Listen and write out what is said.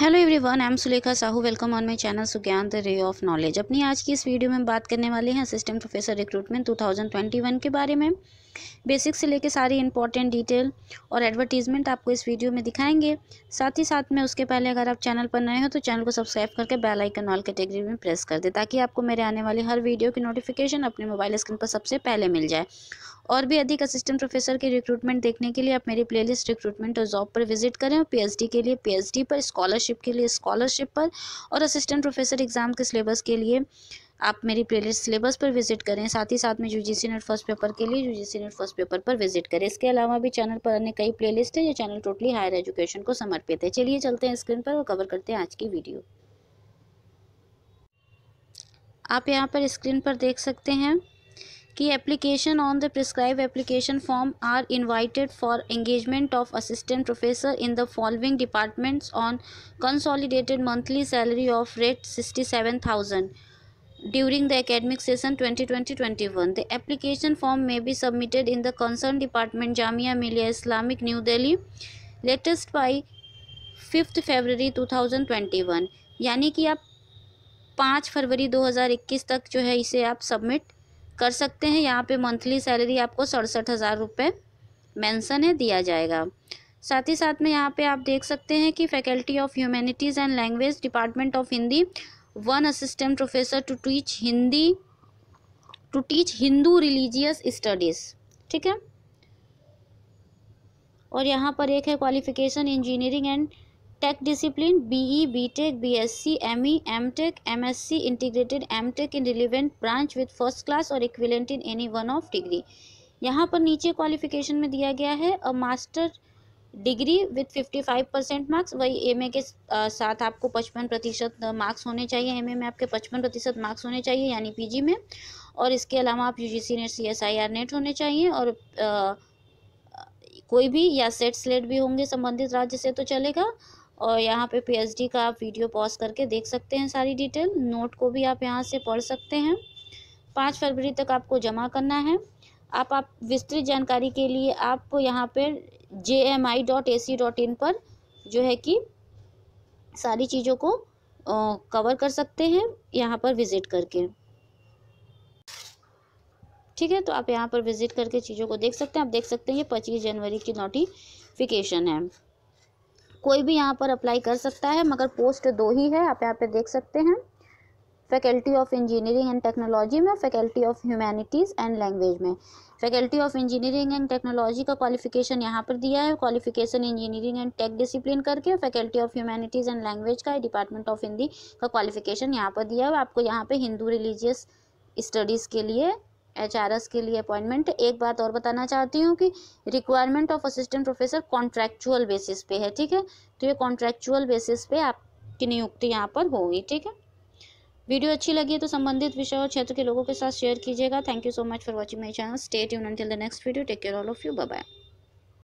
hello everyone I am Sulekha Sahu welcome on my channel Sugyan the ray of knowledge अपनी आज की इस वीडियो में बात करने वाले हैं असिस्टेंट प्रोफेसर रिक्रूटमेंट 2021 के बारे में बेसिक से लेकर सारी इंपॉर्टेंट डिटेल और एडवर्टीज़मेंट आपको इस वीडियो में दिखाएंगे साथ ही साथ में उसके पहले अगर आप चैनल पर नए हो तो चैनल को सब्सक्राइब करके बेलाइकन ऑल कैटेगरी में प्रेस कर दें ताकि आपको मेरे आने वाले हर वीडियो की नोटिफिकेशन अपने मोबाइल स्क्रीन पर सबसे पहले मिल जाए और भी अधिक असिस्टेंट प्रोफेसर के रिक्रूटमेंट देखने के लिए आप मेरी प्लेलिस्ट रिक्रूटमेंट और जॉब पर विजिट करें और पीएचडी के लिए पी पर स्कॉलरशिप फेलोशिप के लिए स्कॉलरशिप पर और असिस्टेंट प्रोफेसर एग्ज़ाम के सिलेबस के लिए आप मेरी प्लेलिस्ट सिलेबस पर विजिट करें साथ ही साथ में U G NET first paper के लिए U G NET first paper पर विजिट करें इसके अलावा भी चैनल पर अन्य कई प्लेलिस्ट है जो चैनल टोटली हायर एजुकेशन को समर्पित है चलिए चलते हैं स्क्रीन पर और कवर करते हैं आज की वीडियो आप यहाँ पर स्क्रीन पर देख सकते हैं कि application on the prescribe application form are invited for engagement of assistant professor in the following departments on consolidated monthly salary of rate sixty seven thousand during the academic session twenty twenty twenty one the application form may be submitted in the concern department Jamia Millia Islamic New Delhi latest by fifth February two thousand twenty one यानी कि आप पाँच फरवरी दो हज़ार इक्कीस तक जो है इसे आप सबमिट कर सकते हैं यहाँ पे मंथली सैलरी आपको सड़सठ हज़ार रुपये मैंसन है दिया जाएगा साथ ही साथ में यहाँ पे आप देख सकते हैं कि faculty of humanities and language department of Hindi one assistant professor to teach Hindi to teach Hindu religious studies ठीक है और यहाँ पर एक है qualification engineering and tech discipline BE BTech BSc ME MTech MSc integrated MTech in relevant branch with first class और equivalent in any one of degree यहाँ पर नीचे क्वालिफिकेशन में दिया गया है a master degree with fifty five percent marks वही MA के साथ आपको पचपन प्रतिशत मार्क्स होने चाहिए एमए में आपके पचपन प्रतिशत मार्क्स होने चाहिए यानी पीजी में और इसके अलावा आप यूजीसी नेट सीएसआईआर नेट होने चाहिए और आ, कोई भी या सेट स्लेट भी होंगे संबंधित राज्य से तो चलेगा और यहाँ पे पीएचडी का आप वीडियो पॉज करके देख सकते हैं सारी डिटेल नोट को भी आप यहाँ से पढ़ सकते हैं पाँच फरवरी तक आपको जमा करना है आप आप विस्तृत जानकारी के लिए आप यहाँ पर J M I dot A C dot in पर जो है कि सारी चीज़ों को कवर कर सकते हैं यहाँ पर विज़िट करके ठीक है तो आप यहाँ पर विज़िट करके चीज़ों को देख सकते हैं आप देख सकते हैं ये पच्चीस जनवरी की नोटिफिकेशन है कोई भी यहाँ पर अप्लाई कर सकता है मगर पोस्ट दो ही है आप यहाँ पे देख सकते हैं faculty of engineering and technology में faculty of humanities and language में faculty of engineering and technology का क्वालिफिकेशन यहाँ पर दिया है qualification engineering and tech discipline करके faculty of humanities and language का डिपार्टमेंट ऑफ हिंदी का क्वालिफिकेशन यहाँ पर दिया है आपको यहाँ पर हिंदू रिलीजियस स्टडीज़ के लिए एच के लिए अपॉइंटमेंट एक बात और बताना चाहती हूँ कि requirement of assistant professor contractual basis पे है ठीक है तो ये कॉन्ट्रैक्चुअल बेसिस पे आपकी नियुक्ति यहाँ पर होगी ठीक है वीडियो अच्छी लगी है तो संबंधित विषय और क्षेत्र के लोगों के साथ शेयर कीजिएगा thank you so much for watching my channel stay tuned until the next video take care all of you bye